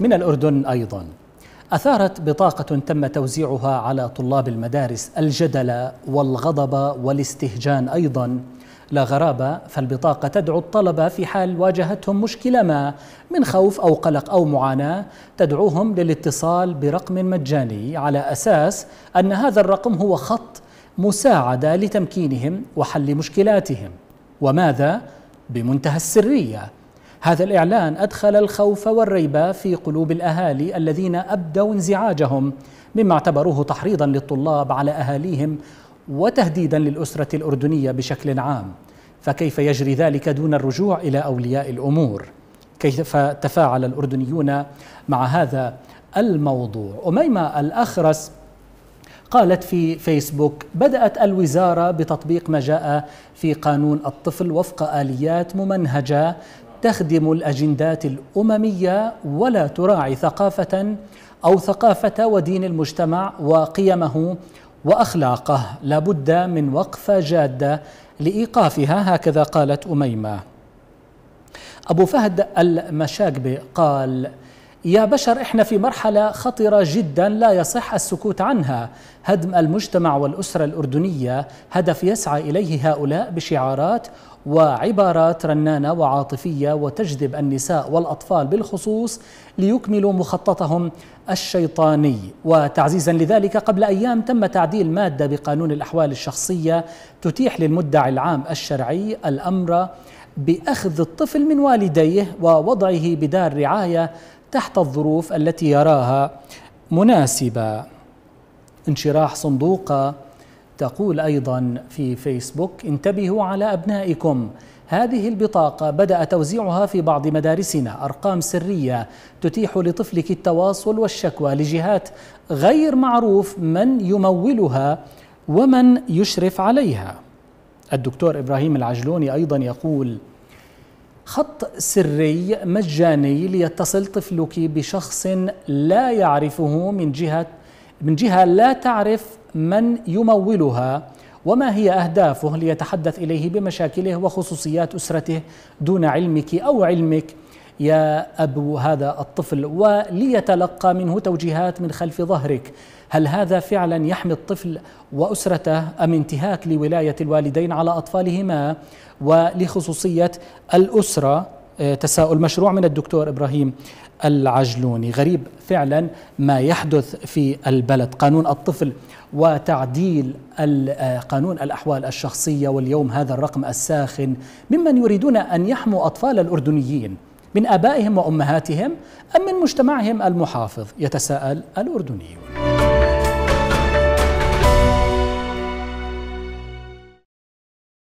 من الأردن أيضا أثارت بطاقة تم توزيعها على طلاب المدارس الجدل والغضب والاستهجان أيضا لا غرابة فالبطاقة تدعو الطلبة في حال واجهتهم مشكلة ما من خوف أو قلق أو معاناة تدعوهم للاتصال برقم مجاني على أساس أن هذا الرقم هو خط مساعدة لتمكينهم وحل مشكلاتهم وماذا؟ بمنتهى السرية هذا الإعلان أدخل الخوف والريبة في قلوب الأهالي الذين أبدوا انزعاجهم مما اعتبروه تحريضا للطلاب على أهاليهم وتهديدا للأسرة الأردنية بشكل عام فكيف يجري ذلك دون الرجوع إلى أولياء الأمور كيف تفاعل الأردنيون مع هذا الموضوع أميمة الأخرس قالت في فيسبوك بدأت الوزارة بتطبيق ما جاء في قانون الطفل وفق آليات ممنهجة تخدم الاجندات الامميه ولا تراعي ثقافه او ثقافه ودين المجتمع وقيمه واخلاقه لابد من وقفه جاده لايقافها هكذا قالت اميمه ابو فهد المشاقبي قال يا بشر احنا في مرحلة خطرة جدا لا يصح السكوت عنها، هدم المجتمع والأسرة الأردنية هدف يسعى إليه هؤلاء بشعارات وعبارات رنانة وعاطفية وتجذب النساء والأطفال بالخصوص ليكملوا مخططهم الشيطاني وتعزيزا لذلك قبل أيام تم تعديل مادة بقانون الأحوال الشخصية تتيح للمدعي العام الشرعي الأمر بأخذ الطفل من والديه ووضعه بدار رعاية تحت الظروف التي يراها مناسبة انشراح صندوقه تقول أيضا في فيسبوك انتبهوا على أبنائكم هذه البطاقة بدأ توزيعها في بعض مدارسنا أرقام سرية تتيح لطفلك التواصل والشكوى لجهات غير معروف من يمولها ومن يشرف عليها الدكتور إبراهيم العجلوني أيضا يقول خط سري مجاني ليتصل طفلك بشخص لا يعرفه من جهة من جهة لا تعرف من يمولها وما هي أهدافه ليتحدث إليه بمشاكله وخصوصيات أسرته دون علمك أو علمك يا أبو هذا الطفل وليتلقى منه توجيهات من خلف ظهرك هل هذا فعلا يحمي الطفل وأسرته أم انتهاك لولاية الوالدين على أطفالهما ولخصوصية الأسرة آه، تساؤل مشروع من الدكتور إبراهيم العجلوني غريب فعلا ما يحدث في البلد قانون الطفل وتعديل آه، قانون الأحوال الشخصية واليوم هذا الرقم الساخن ممن يريدون أن يحموا أطفال الأردنيين من ابائهم وامهاتهم ام من مجتمعهم المحافظ يتساءل الاردنيون